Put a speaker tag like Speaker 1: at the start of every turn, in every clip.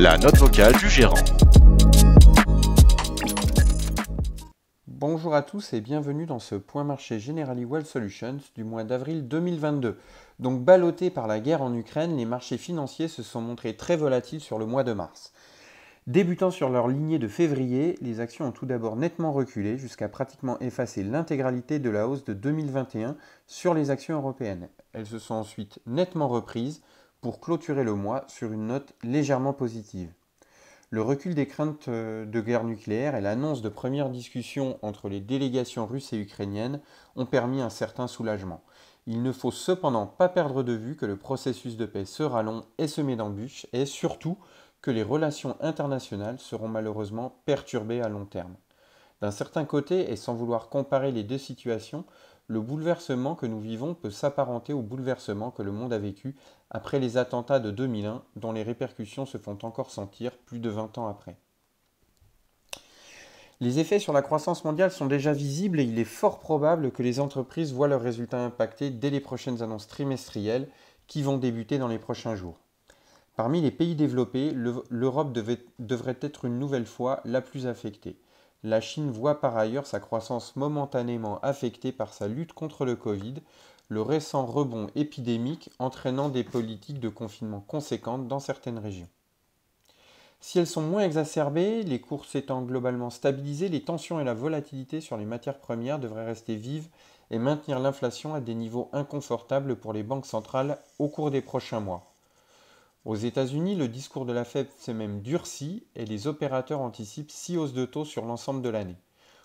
Speaker 1: la note vocale du gérant. Bonjour à tous et bienvenue dans ce point marché Generali World Solutions du mois d'avril 2022. Donc ballottés par la guerre en Ukraine, les marchés financiers se sont montrés très volatiles sur le mois de mars. Débutant sur leur lignée de février, les actions ont tout d'abord nettement reculé jusqu'à pratiquement effacer l'intégralité de la hausse de 2021 sur les actions européennes. Elles se sont ensuite nettement reprises, pour clôturer le mois sur une note légèrement positive. Le recul des craintes euh, de guerre nucléaire et l'annonce de premières discussions entre les délégations russes et ukrainiennes ont permis un certain soulagement. Il ne faut cependant pas perdre de vue que le processus de paix sera long et semé d'embûches et surtout que les relations internationales seront malheureusement perturbées à long terme. D'un certain côté, et sans vouloir comparer les deux situations, le bouleversement que nous vivons peut s'apparenter au bouleversement que le monde a vécu après les attentats de 2001 dont les répercussions se font encore sentir plus de 20 ans après. Les effets sur la croissance mondiale sont déjà visibles et il est fort probable que les entreprises voient leurs résultats impactés dès les prochaines annonces trimestrielles qui vont débuter dans les prochains jours. Parmi les pays développés, l'Europe devrait être une nouvelle fois la plus affectée. La Chine voit par ailleurs sa croissance momentanément affectée par sa lutte contre le Covid, le récent rebond épidémique entraînant des politiques de confinement conséquentes dans certaines régions. Si elles sont moins exacerbées, les cours s'étant globalement stabilisées, les tensions et la volatilité sur les matières premières devraient rester vives et maintenir l'inflation à des niveaux inconfortables pour les banques centrales au cours des prochains mois. Aux États-Unis, le discours de la Fed s'est même durci et les opérateurs anticipent six hausses de taux sur l'ensemble de l'année.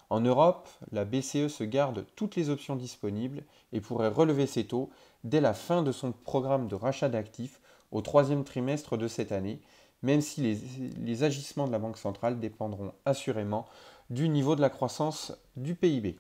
Speaker 1: En Europe, la BCE se garde toutes les options disponibles et pourrait relever ses taux dès la fin de son programme de rachat d'actifs au troisième trimestre de cette année, même si les agissements de la Banque centrale dépendront assurément du niveau de la croissance du PIB.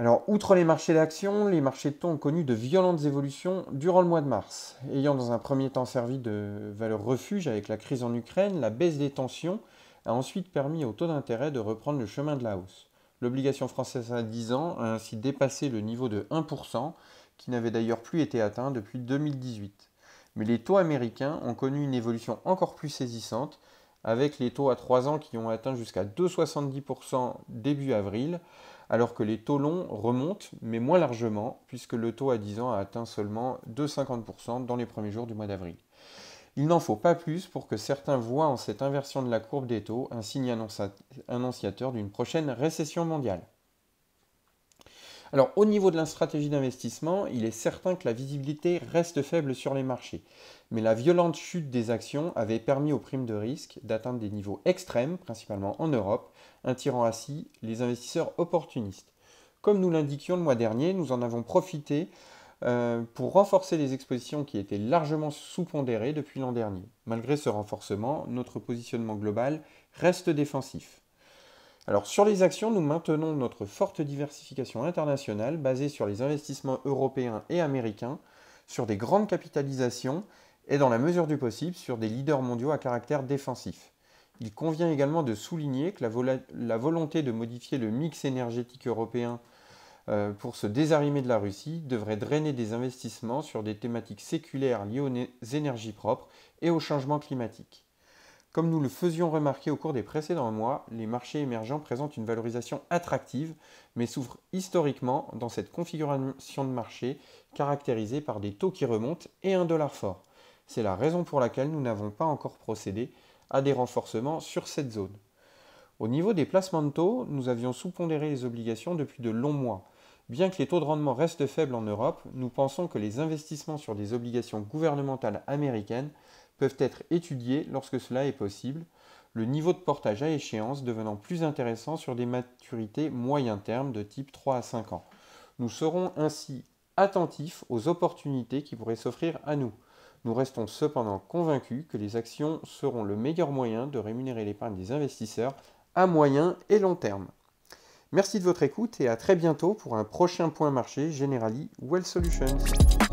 Speaker 1: Alors, outre les marchés d'action, les marchés de taux ont connu de violentes évolutions durant le mois de mars, ayant dans un premier temps servi de valeur refuge avec la crise en Ukraine, la baisse des tensions a ensuite permis au taux d'intérêt de reprendre le chemin de la hausse. L'obligation française à 10 ans a ainsi dépassé le niveau de 1%, qui n'avait d'ailleurs plus été atteint depuis 2018. Mais les taux américains ont connu une évolution encore plus saisissante, avec les taux à 3 ans qui ont atteint jusqu'à 2,70% début avril, alors que les taux longs remontent, mais moins largement, puisque le taux à 10 ans a atteint seulement 2,50% dans les premiers jours du mois d'avril. Il n'en faut pas plus pour que certains voient en cette inversion de la courbe des taux un signe annonciateur d'une prochaine récession mondiale. Alors au niveau de la stratégie d'investissement, il est certain que la visibilité reste faible sur les marchés, mais la violente chute des actions avait permis aux primes de risque d'atteindre des niveaux extrêmes, principalement en Europe, attirant assis, les investisseurs opportunistes. Comme nous l'indiquions le mois dernier, nous en avons profité euh, pour renforcer les expositions qui étaient largement sous-pondérées depuis l'an dernier. Malgré ce renforcement, notre positionnement global reste défensif sur les actions, nous maintenons notre forte diversification internationale basée sur les investissements européens et américains, sur des grandes capitalisations et dans la mesure du possible sur des leaders mondiaux à caractère défensif. Il convient également de souligner que la, volonté de modifier le mix énergétique européen euh, pour se désarimer de la Russie devrait drainer des investissements sur des thématiques séculaires liées aux énergies propres et au changement climatique. Comme nous le faisions remarquer au cours des précédents mois, les marchés émergents présentent une valorisation attractive, mais souffrent historiquement dans cette configuration de marché caractérisée par des taux qui remontent et un dollar fort. C'est la raison pour laquelle nous n'avons pas encore procédé à des renforcements sur cette zone. Au niveau des placements de taux, nous avions sous-pondéré les obligations depuis de longs mois. Bien que les taux de rendement restent faibles en Europe, nous pensons que les investissements sur des obligations gouvernementales américaines peuvent être étudiés lorsque cela est possible, le niveau de portage à échéance devenant plus intéressant sur des maturités moyen terme de type 3 à 5 ans. Nous serons ainsi attentifs aux opportunités qui pourraient s'offrir à nous. Nous restons cependant convaincus que les actions seront le meilleur moyen de rémunérer l'épargne des investisseurs à moyen et long terme. Merci de votre écoute et à très bientôt pour un prochain point marché Generali Well Solutions.